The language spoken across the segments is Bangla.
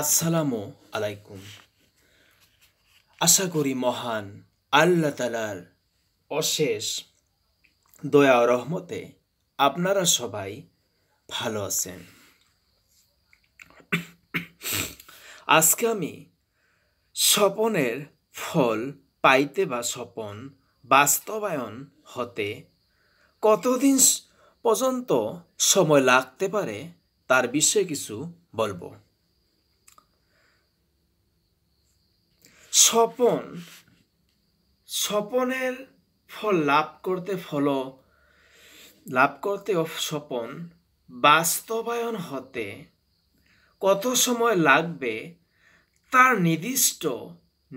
আসসালামু আলাইকুম আশা করি মহান আল্লাহ তালার অশেষ দয়া রহমতে আপনারা সবাই ভালো আছেন আজকে আমি স্বপনের ফল পাইতে বা স্বপন বাস্তবায়ন হতে কতদিন পর্যন্ত সময় লাগতে পারে তার বিষয়ে কিছু বলবো স্বপন স্বপনের ফল লাভ করতে ফল লাভ করতে স্বপন বাস্তবায়ন হতে কত সময় লাগবে তার নির্দিষ্ট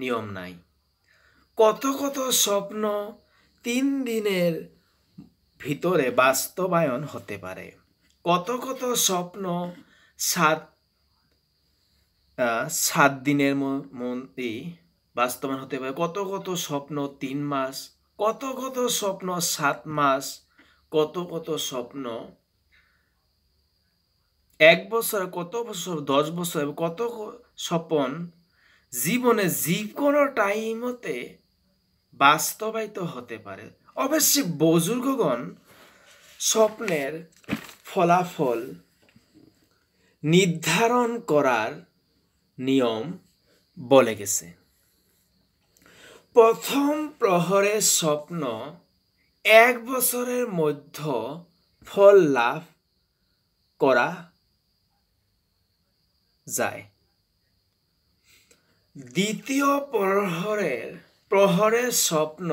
নিয়ম নাই কত কত স্বপ্ন তিন দিনের ভিতরে বাস্তবায়ন হতে পারে কত কত স্বপ্ন সাত সাত দিনের মধ্যেই বাস্তবায়ন হতে পারে কত কত স্বপ্ন তিন মাস কত কত স্বপ্ন সাত মাস কত কত স্বপ্ন এক বছর কত বছর দশ বছর কত স্বপন জীবনে যে কোনো টাইমতে বাস্তবায়িত হতে পারে অবশ্যই বজুর্গগণ স্বপ্নের ফলাফল নির্ধারণ করার নিয়ম বলে গেছে প্রথম প্রহরের স্বপ্ন এক বছরের মধ্য ফল লাভ করা যায় দ্বিতীয় প্রহরের প্রহরের স্বপ্ন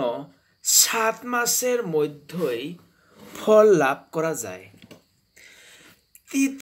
সাত মাসের মধ্যেই ফল লাভ করা যায় ты